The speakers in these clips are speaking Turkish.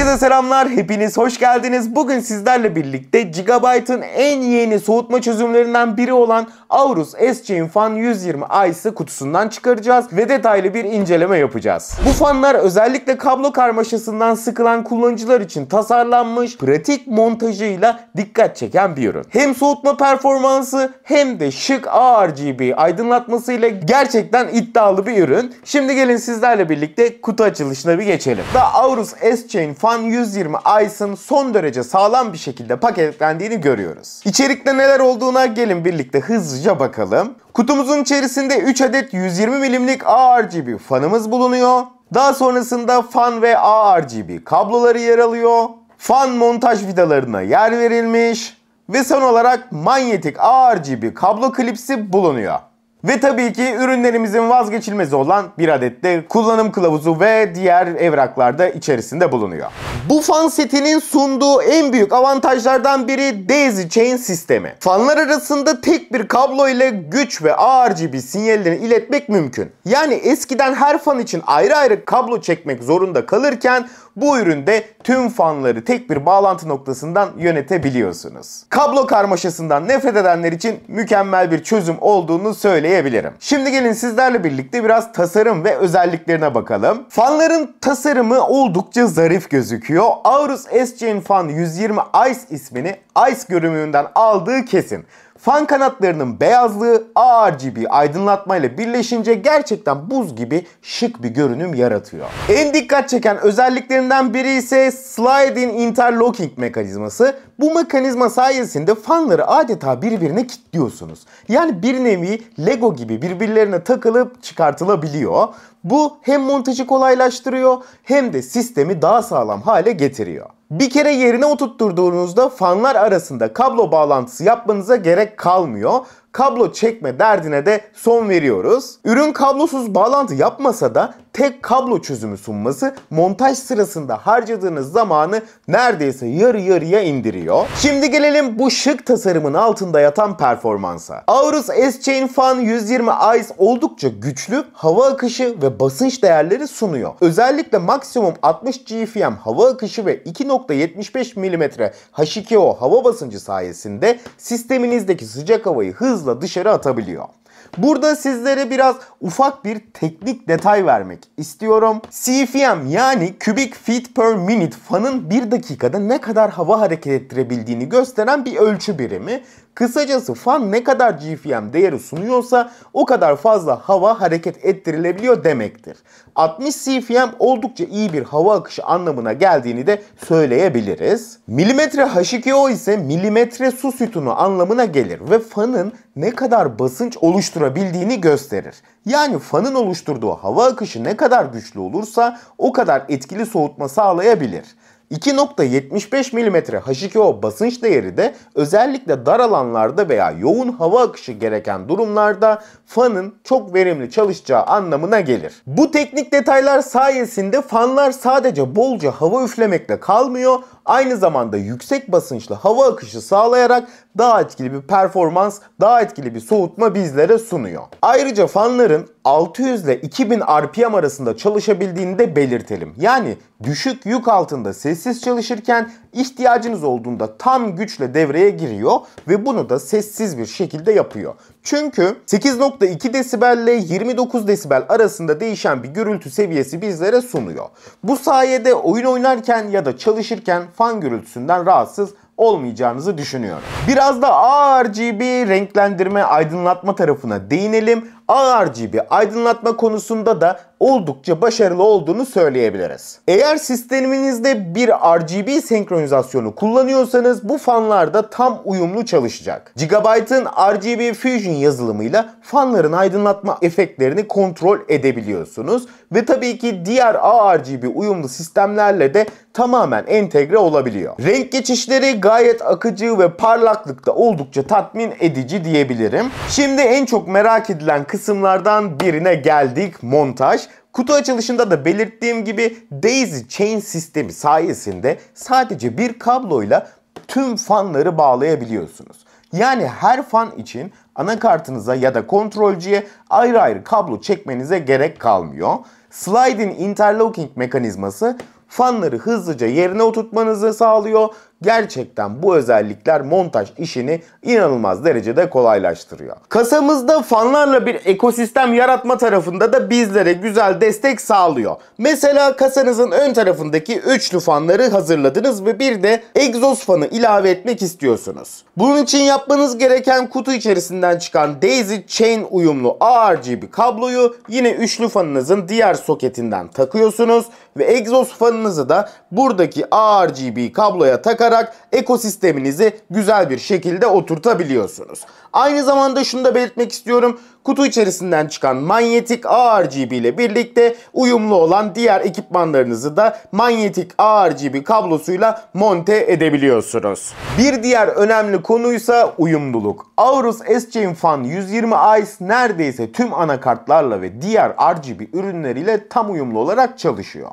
Herkese selamlar, hepiniz hoş geldiniz. Bugün sizlerle birlikte Gigabyte'ın en yeni soğutma çözümlerinden biri olan Aorus Chain Fan 120 Ice'ı kutusundan çıkaracağız ve detaylı bir inceleme yapacağız. Bu fanlar özellikle kablo karmaşasından sıkılan kullanıcılar için tasarlanmış, pratik montajıyla dikkat çeken bir ürün. Hem soğutma performansı hem de şık ARGB aydınlatmasıyla gerçekten iddialı bir ürün. Şimdi gelin sizlerle birlikte kutu açılışına bir geçelim. Da Aorus S-Chain Fan Pan 120 Ice'ın son derece sağlam bir şekilde paketlendiğini görüyoruz. İçerikte neler olduğuna gelin birlikte hızlıca bakalım. Kutumuzun içerisinde 3 adet 120 milimlik ARGB fanımız bulunuyor. Daha sonrasında fan ve ARGB kabloları yer alıyor. Fan montaj vidalarına yer verilmiş. Ve son olarak manyetik ARGB kablo klipsi bulunuyor. Ve tabii ki ürünlerimizin vazgeçilmezi olan bir adet de kullanım kılavuzu ve diğer evraklarda içerisinde bulunuyor. Bu fan setinin sunduğu en büyük avantajlardan biri Daisy Chain sistemi. Fanlar arasında tek bir kablo ile güç ve RGB sinyallerini iletmek mümkün. Yani eskiden her fan için ayrı ayrı kablo çekmek zorunda kalırken bu üründe tüm fanları tek bir bağlantı noktasından yönetebiliyorsunuz. Kablo karmaşasından nefret edenler için mükemmel bir çözüm olduğunu söyle söyleyebilirim. Şimdi gelin sizlerle birlikte biraz tasarım ve özelliklerine bakalım. Fanların tasarımı oldukça zarif gözüküyor. Aorus SGN Fan 120 Ice ismini Ice görünümünden aldığı kesin. Fan kanatlarının beyazlığı RGB aydınlatmayla birleşince gerçekten buz gibi şık bir görünüm yaratıyor. En dikkat çeken özelliklerinden biri ise Sliding Interlocking mekanizması. Bu mekanizma sayesinde fanları adeta birbirine kilitliyorsunuz. Yani bir nevi Lego gibi birbirlerine takılıp çıkartılabiliyor. Bu hem montajı kolaylaştırıyor hem de sistemi daha sağlam hale getiriyor. Bir kere yerine oturtturduğunuzda fanlar arasında kablo bağlantısı yapmanıza gerek kalmıyor kablo çekme derdine de son veriyoruz. Ürün kablosuz bağlantı yapmasa da tek kablo çözümü sunması montaj sırasında harcadığınız zamanı neredeyse yarı yarıya indiriyor. Şimdi gelelim bu şık tasarımın altında yatan performansa. Aorus S-Chain Fan 120 Ice oldukça güçlü hava akışı ve basınç değerleri sunuyor. Özellikle maksimum 60 GFM hava akışı ve 2.75 mm H2O hava basıncı sayesinde sisteminizdeki sıcak havayı hızlı hızla dışarı atabiliyor. Burada sizlere biraz ufak bir teknik detay vermek istiyorum. CFM yani Cubic Feet Per Minute fanın 1 dakikada ne kadar hava hareket ettirebildiğini gösteren bir ölçü birimi Kısacası fan ne kadar GFM değeri sunuyorsa o kadar fazla hava hareket ettirilebiliyor demektir. 60 CFM oldukça iyi bir hava akışı anlamına geldiğini de söyleyebiliriz. Milimetre H2O ise milimetre su sütunu anlamına gelir ve fanın ne kadar basınç oluşturabildiğini gösterir. Yani fanın oluşturduğu hava akışı ne kadar güçlü olursa o kadar etkili soğutma sağlayabilir. 2.75 mm H2O basınç değeri de özellikle dar alanlarda veya yoğun hava akışı gereken durumlarda fanın çok verimli çalışacağı anlamına gelir. Bu teknik detaylar sayesinde fanlar sadece bolca hava üflemekle kalmıyor, aynı zamanda yüksek basınçlı hava akışı sağlayarak daha etkili bir performans, daha etkili bir soğutma bizlere sunuyor. Ayrıca fanların 600 ile 2000 RPM arasında çalışabildiğini de belirtelim. Yani düşük yük altında ses sessiz çalışırken ihtiyacınız olduğunda tam güçle devreye giriyor ve bunu da sessiz bir şekilde yapıyor. Çünkü 8.2 desibel ile 29 desibel arasında değişen bir gürültü seviyesi bizlere sunuyor. Bu sayede oyun oynarken ya da çalışırken fan gürültüsünden rahatsız olmayacağınızı düşünüyorum. Biraz da ARGB renklendirme aydınlatma tarafına değinelim. ARGB aydınlatma konusunda da oldukça başarılı olduğunu söyleyebiliriz. Eğer sisteminizde bir RGB senkronizasyonu kullanıyorsanız bu fanlar da tam uyumlu çalışacak. Gigabyte'ın RGB Fusion yazılımıyla fanların aydınlatma efektlerini kontrol edebiliyorsunuz ve tabii ki diğer ARGB uyumlu sistemlerle de tamamen entegre olabiliyor. Renk geçişleri gayet akıcı ve parlaklıkta oldukça tatmin edici diyebilirim. Şimdi en çok merak edilen kısım kısımlardan birine geldik montaj. Kutu açılışında da belirttiğim gibi Daisy Chain sistemi sayesinde sadece bir kabloyla tüm fanları bağlayabiliyorsunuz. Yani her fan için anakartınıza ya da kontrolcüye ayrı ayrı kablo çekmenize gerek kalmıyor. Sliding interlocking mekanizması fanları hızlıca yerine oturtmanızı sağlıyor Gerçekten bu özellikler montaj işini inanılmaz derecede kolaylaştırıyor. Kasamızda fanlarla bir ekosistem yaratma tarafında da bizlere güzel destek sağlıyor. Mesela kasanızın ön tarafındaki üçlü fanları hazırladınız ve bir de egzoz fanı ilave etmek istiyorsunuz. Bunun için yapmanız gereken kutu içerisinden çıkan Daisy Chain uyumlu ARGB kabloyu yine üçlü fanınızın diğer soketinden takıyorsunuz ve egzoz fanınızı da buradaki ARGB kabloya takarak koyarak ekosisteminizi güzel bir şekilde oturtabiliyorsunuz. Aynı zamanda şunu da belirtmek istiyorum. Kutu içerisinden çıkan manyetik ARGB ile birlikte uyumlu olan diğer ekipmanlarınızı da manyetik ARGB kablosuyla monte edebiliyorsunuz. Bir diğer önemli konuysa uyumluluk. Aorus S-Chain Fan 120 Ice neredeyse tüm anakartlarla ve diğer RGB ürünleriyle tam uyumlu olarak çalışıyor.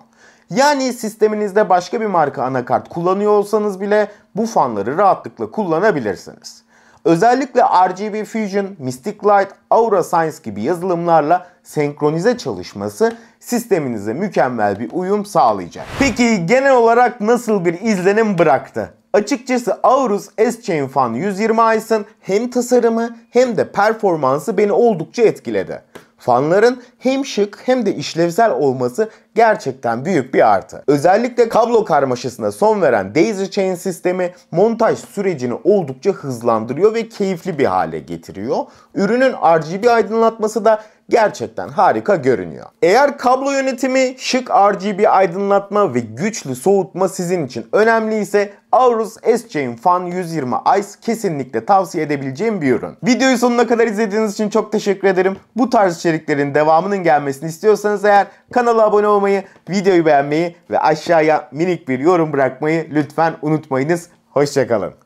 Yani sisteminizde başka bir marka anakart kullanıyor olsanız bile bu fanları rahatlıkla kullanabilirsiniz. Özellikle RGB Fusion, Mystic Light, Aura Science gibi yazılımlarla senkronize çalışması sisteminize mükemmel bir uyum sağlayacak. Peki genel olarak nasıl bir izlenim bıraktı? Açıkçası Aorus S-Chain Fan 120iS'ın hem tasarımı hem de performansı beni oldukça etkiledi. Fanların hem şık hem de işlevsel olması gerçekten büyük bir artı. Özellikle kablo karmaşasına son veren Daisy Chain sistemi montaj sürecini oldukça hızlandırıyor ve keyifli bir hale getiriyor. Ürünün RGB aydınlatması da gerçekten harika görünüyor. Eğer kablo yönetimi, şık RGB aydınlatma ve güçlü soğutma sizin için önemliyse Aorus S-Chain Fan 120 Ice kesinlikle tavsiye edebileceğim bir ürün. Videoyu sonuna kadar izlediğiniz için çok teşekkür ederim. Bu tarz içeriklerin devamının gelmesini istiyorsanız eğer kanala abone olmayı olmayı, videoyu beğenmeyi ve aşağıya minik bir yorum bırakmayı lütfen unutmayınız. Hoşçakalın.